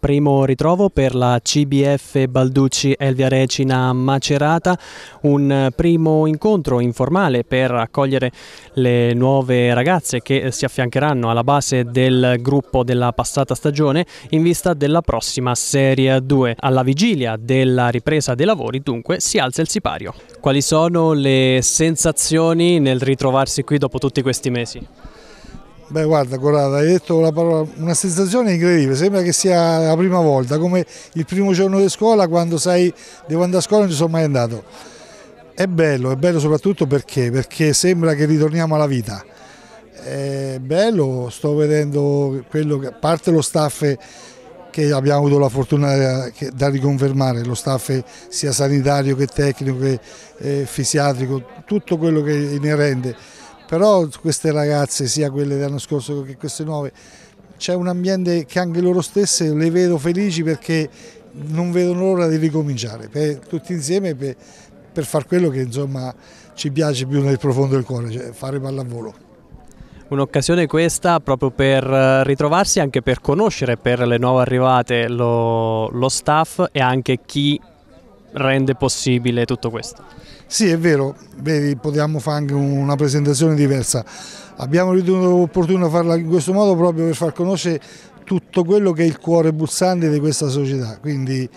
primo ritrovo per la CBF Balducci Elvia Recina Macerata, un eh, primo incontro informale per accogliere le nuove ragazze che eh, si affiancheranno alla base del gruppo della passata stagione in vista della prossima Serie 2. Alla vigilia della ripresa dei lavori dunque si alza il sipario. Quali sono le sensazioni nel ritrovarsi qui dopo tutti questi mesi? Beh guarda Corrado, hai detto la parola, una sensazione incredibile, sembra che sia la prima volta, come il primo giorno di scuola quando sai devo andare a scuola non ci sono mai andato. È bello, è bello soprattutto perché? Perché sembra che ritorniamo alla vita. È bello, sto vedendo quello che, a parte lo staff che abbiamo avuto la fortuna da riconfermare, lo staff sia sanitario che tecnico che eh, fisiatrico, tutto quello che è inerente però queste ragazze, sia quelle dell'anno scorso che queste nuove, c'è un ambiente che anche loro stesse le vedo felici perché non vedono l'ora di ricominciare, per, tutti insieme per, per far quello che insomma ci piace più nel profondo del cuore, cioè fare pallavolo. Un'occasione questa proprio per eh, ritrovarsi, anche per conoscere per le nuove arrivate lo, lo staff e anche chi rende possibile tutto questo. Sì, è vero, vedi, potevamo fare anche una presentazione diversa. Abbiamo ritenuto opportuno farla in questo modo proprio per far conoscere tutto quello che è il cuore bussante di questa società, quindi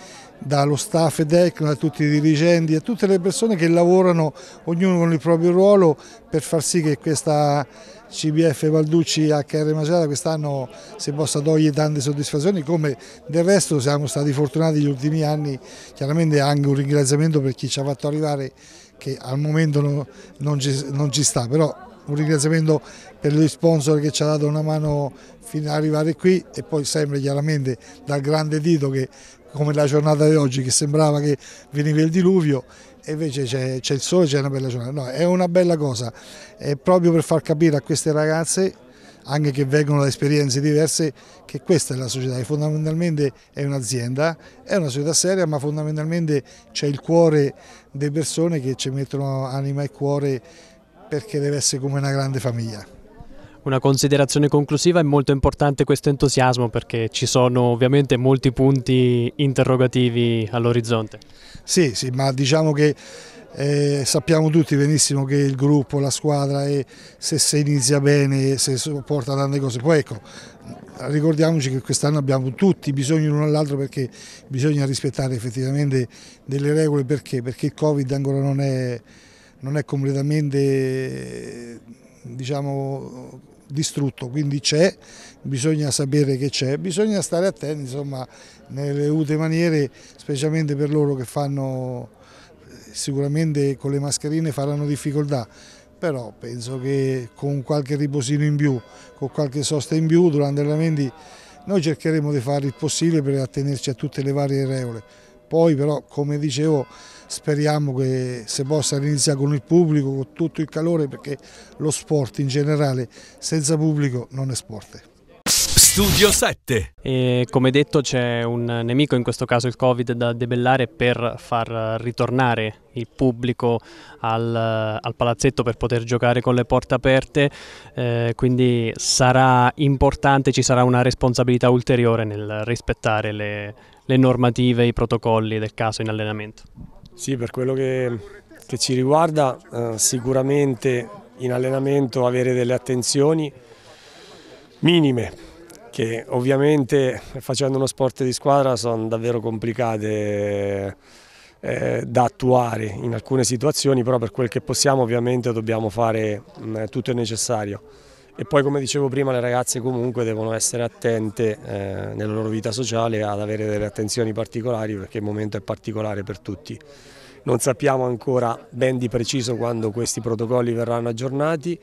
dallo staff tecnico, a tutti i dirigenti, a tutte le persone che lavorano, ognuno con il proprio ruolo, per far sì che questa CBF Valducci HR Macerata quest'anno si possa togliere tante soddisfazioni, come del resto siamo stati fortunati negli ultimi anni, chiaramente anche un ringraziamento per chi ci ha fatto arrivare che al momento non, non, ci, non ci sta, però un ringraziamento per gli sponsor che ci ha dato una mano fino ad arrivare qui e poi sempre chiaramente dal grande dito che come la giornata di oggi che sembrava che veniva il diluvio e invece c'è il sole, c'è una bella giornata, no, è una bella cosa, è proprio per far capire a queste ragazze anche che vengono da esperienze diverse, che questa è la società, che fondamentalmente è un'azienda, è una società seria, ma fondamentalmente c'è il cuore delle persone che ci mettono anima e cuore perché deve essere come una grande famiglia. Una considerazione conclusiva è molto importante questo entusiasmo perché ci sono ovviamente molti punti interrogativi all'orizzonte. Sì, sì, ma diciamo che eh, sappiamo tutti benissimo che il gruppo, la squadra, è, se si inizia bene, se porta tante cose. Poi ecco, ricordiamoci che quest'anno abbiamo tutti bisogno l'uno all'altro perché bisogna rispettare effettivamente delle regole. Perché? Perché il Covid ancora non è non è completamente diciamo, distrutto, quindi c'è, bisogna sapere che c'è, bisogna stare attenti insomma, nelle ute maniere, specialmente per loro che fanno sicuramente con le mascherine faranno difficoltà, però penso che con qualche riposino in più, con qualche sosta in più durante gli allenamenti noi cercheremo di fare il possibile per attenerci a tutte le varie regole. Poi però, come dicevo, speriamo che si possa iniziare con il pubblico, con tutto il calore, perché lo sport in generale senza pubblico non è sport. Studio 7. E come detto c'è un nemico, in questo caso il Covid, da debellare per far ritornare il pubblico al, al palazzetto per poter giocare con le porte aperte, eh, quindi sarà importante, ci sarà una responsabilità ulteriore nel rispettare le, le normative, i protocolli del caso in allenamento. Sì, per quello che, che ci riguarda eh, sicuramente in allenamento avere delle attenzioni minime che ovviamente facendo uno sport di squadra sono davvero complicate eh, da attuare in alcune situazioni, però per quel che possiamo ovviamente dobbiamo fare mh, tutto il necessario. E poi come dicevo prima le ragazze comunque devono essere attente eh, nella loro vita sociale ad avere delle attenzioni particolari perché il momento è particolare per tutti. Non sappiamo ancora ben di preciso quando questi protocolli verranno aggiornati,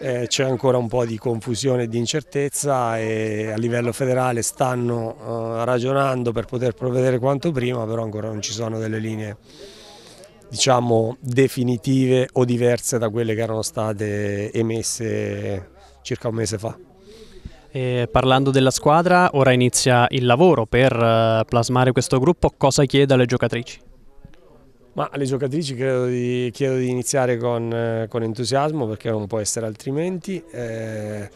eh, c'è ancora un po' di confusione e di incertezza e a livello federale stanno eh, ragionando per poter provvedere quanto prima, però ancora non ci sono delle linee diciamo definitive o diverse da quelle che erano state emesse circa un mese fa. E parlando della squadra, ora inizia il lavoro per eh, plasmare questo gruppo, cosa chiede alle giocatrici? Ma alle giocatrici credo di, chiedo di iniziare con, eh, con, entusiasmo perché non può essere altrimenti. Eh,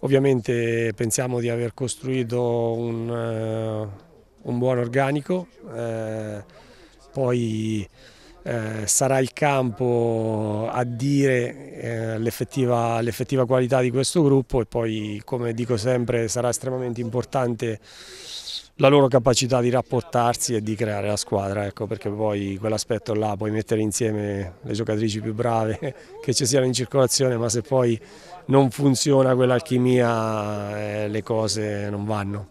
ovviamente pensiamo di aver costruito un, eh, un buon organico, eh, poi eh, sarà il campo a dire eh, l'effettiva qualità di questo gruppo e poi come dico sempre sarà estremamente importante la loro capacità di rapportarsi e di creare la squadra, ecco, perché poi quell'aspetto là puoi mettere insieme le giocatrici più brave che ci siano in circolazione, ma se poi non funziona quell'alchimia eh, le cose non vanno.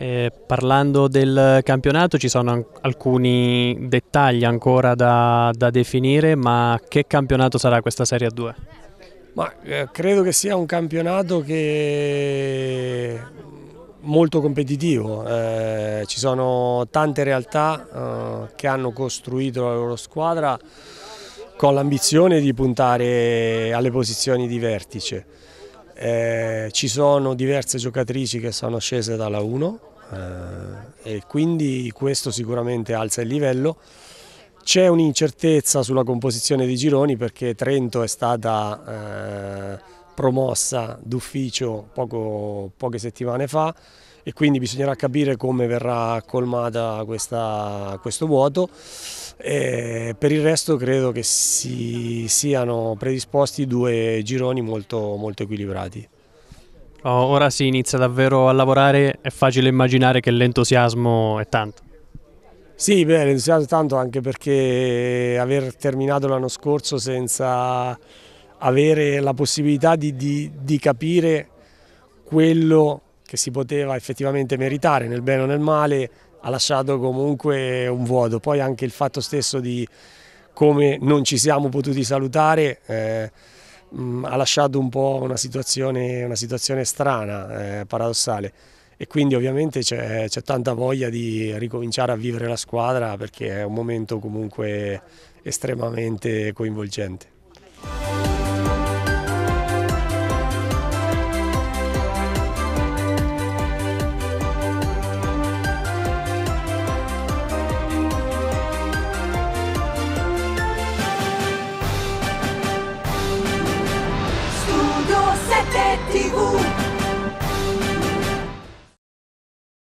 Eh, parlando del campionato ci sono alcuni dettagli ancora da, da definire, ma che campionato sarà questa Serie A2? Ma, eh, credo che sia un campionato che molto competitivo, eh, ci sono tante realtà eh, che hanno costruito la loro squadra con l'ambizione di puntare alle posizioni di vertice. Eh, ci sono diverse giocatrici che sono scese dalla 1 eh, e quindi questo sicuramente alza il livello. C'è un'incertezza sulla composizione dei gironi perché Trento è stata eh, promossa d'ufficio poche settimane fa e quindi bisognerà capire come verrà colmata questa, questo vuoto. E per il resto credo che si siano predisposti due gironi molto, molto equilibrati. Oh, ora si inizia davvero a lavorare, è facile immaginare che l'entusiasmo è tanto. Sì, l'entusiasmo è tanto anche perché aver terminato l'anno scorso senza avere la possibilità di, di, di capire quello che si poteva effettivamente meritare nel bene o nel male ha lasciato comunque un vuoto. Poi anche il fatto stesso di come non ci siamo potuti salutare eh, mh, mm, ha lasciato un po' una situazione, una situazione strana, eh, paradossale. E quindi ovviamente c'è, tanta voglia di ricominciare a vivere la squadra perché è un momento comunque estremamente coinvolgente.